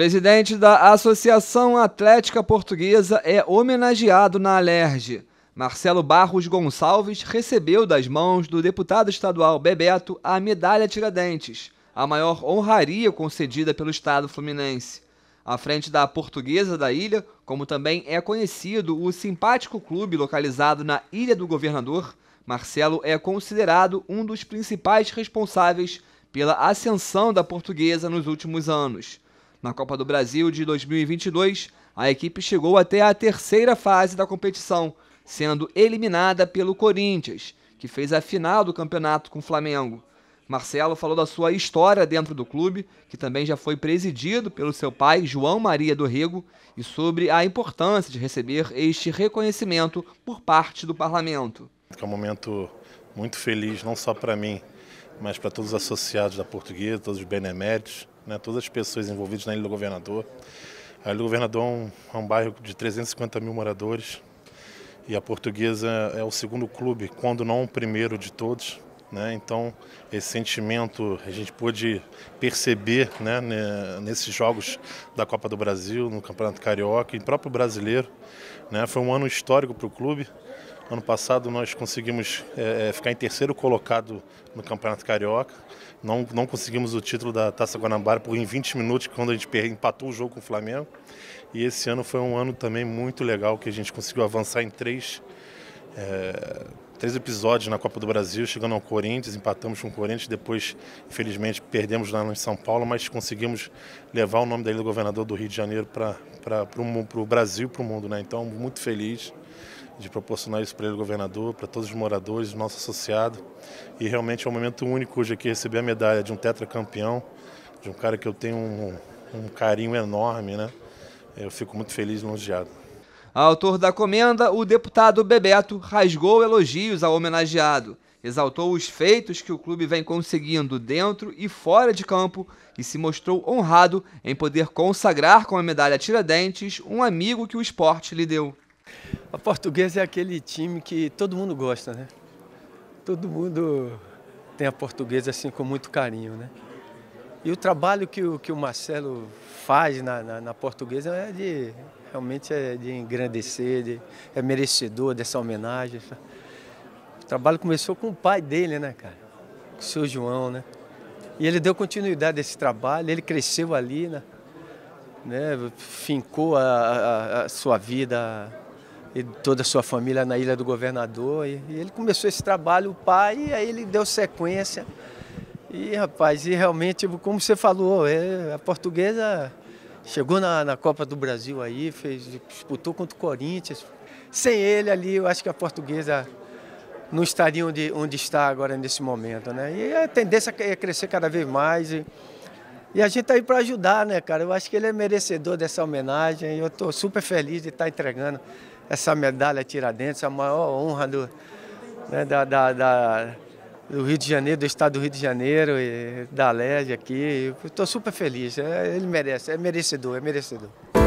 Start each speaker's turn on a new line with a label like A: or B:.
A: presidente da Associação Atlética Portuguesa é homenageado na Alerj. Marcelo Barros Gonçalves recebeu das mãos do deputado estadual Bebeto a medalha Tiradentes, a maior honraria concedida pelo Estado fluminense. À frente da Portuguesa da Ilha, como também é conhecido o simpático clube localizado na Ilha do Governador, Marcelo é considerado um dos principais responsáveis pela ascensão da Portuguesa nos últimos anos. Na Copa do Brasil de 2022, a equipe chegou até a terceira fase da competição, sendo eliminada pelo Corinthians, que fez a final do campeonato com o Flamengo. Marcelo falou da sua história dentro do clube, que também já foi presidido pelo seu pai, João Maria do Rego, e sobre a importância de receber este reconhecimento
B: por parte do parlamento. É um momento muito feliz, não só para mim, mas para todos os associados da Portuguesa, todos os beneméritos, né, todas as pessoas envolvidas na Ilha do Governador. A Ilha do Governador é um, é um bairro de 350 mil moradores e a Portuguesa é o segundo clube, quando não o primeiro de todos. Né? Então, esse sentimento a gente pôde perceber né, nesses jogos da Copa do Brasil, no Campeonato Carioca e próprio brasileiro. Né? Foi um ano histórico para o clube. Ano passado nós conseguimos é, é, ficar em terceiro colocado no Campeonato Carioca. Não, não conseguimos o título da Taça Guanabara por em 20 minutos, quando a gente empatou o jogo com o Flamengo. E esse ano foi um ano também muito legal, que a gente conseguiu avançar em três, é, três episódios na Copa do Brasil, chegando ao Corinthians, empatamos com o Corinthians, depois, infelizmente, perdemos lá no São Paulo, mas conseguimos levar o nome da Ilha do Governador do Rio de Janeiro para o Brasil e para o mundo. Né? Então, muito feliz de proporcionar isso para ele, governador, para todos os moradores, nosso associado. E realmente é um momento único hoje aqui receber a medalha de um tetracampeão, de um cara que eu tenho um, um carinho enorme, né? Eu fico muito feliz e elogiado. Autor da comenda, o
A: deputado Bebeto rasgou elogios ao homenageado. Exaltou os feitos que o clube vem conseguindo dentro e fora de campo e se mostrou honrado em poder consagrar com a medalha Tiradentes um amigo que o esporte lhe deu. A portuguesa é aquele time que todo mundo gosta, né? Todo mundo tem
C: a portuguesa assim com muito carinho, né? E o trabalho que o, que o Marcelo faz na, na, na portuguesa é de realmente é de engrandecer, de, é merecedor dessa homenagem. O trabalho começou com o pai dele, né, cara? Com o seu João, né? E ele deu continuidade a esse trabalho, ele cresceu ali, né? né? Fincou a, a, a sua vida e toda a sua família na Ilha do Governador. E, e ele começou esse trabalho, o pai, e aí ele deu sequência. E rapaz, e realmente, tipo, como você falou, é, a portuguesa chegou na, na Copa do Brasil aí, fez, disputou contra o Corinthians. Sem ele ali, eu acho que a portuguesa não estaria onde, onde está agora nesse momento, né? E a tendência é crescer cada vez mais. E, e a gente está aí para ajudar, né, cara? Eu acho que ele é merecedor dessa homenagem. Eu estou super feliz de estar tá entregando essa medalha Tiradentes, a maior honra do, né, da, da, da, do Rio de Janeiro, do estado do Rio de Janeiro e da LED aqui. Estou super feliz, é, ele merece, é merecedor, é merecedor.